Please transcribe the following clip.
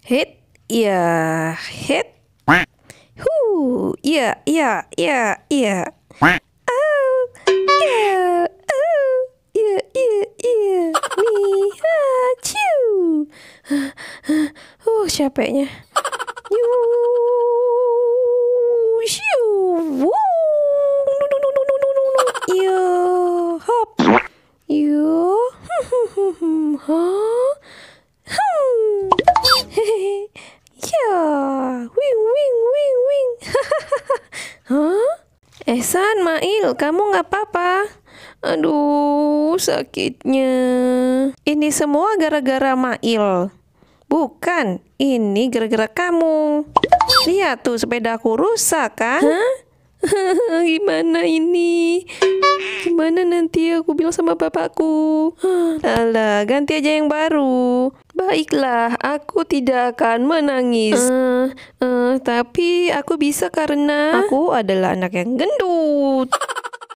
Hit, iya, hit. Hu, iya, iya, iya, iya. Oh, yeah, oh, yeah, yeah, yeah. Nih, ha, ciu. oh, capeknya. no, no, no, Yo, hop. Yo, iya. huh. Ehsan, Mail, kamu nggak apa-apa? Aduh, sakitnya. Ini semua gara-gara Mail. Bukan, ini gara-gara kamu. Lihat tuh sepedaku rusak kan? Hah? Gimana ini? Gimana nanti aku bilang sama bapakku? Alah, ganti aja yang baru. Baiklah, aku tidak akan menangis. Uh uh, tapi aku bisa karena aku adalah anak yang gendut.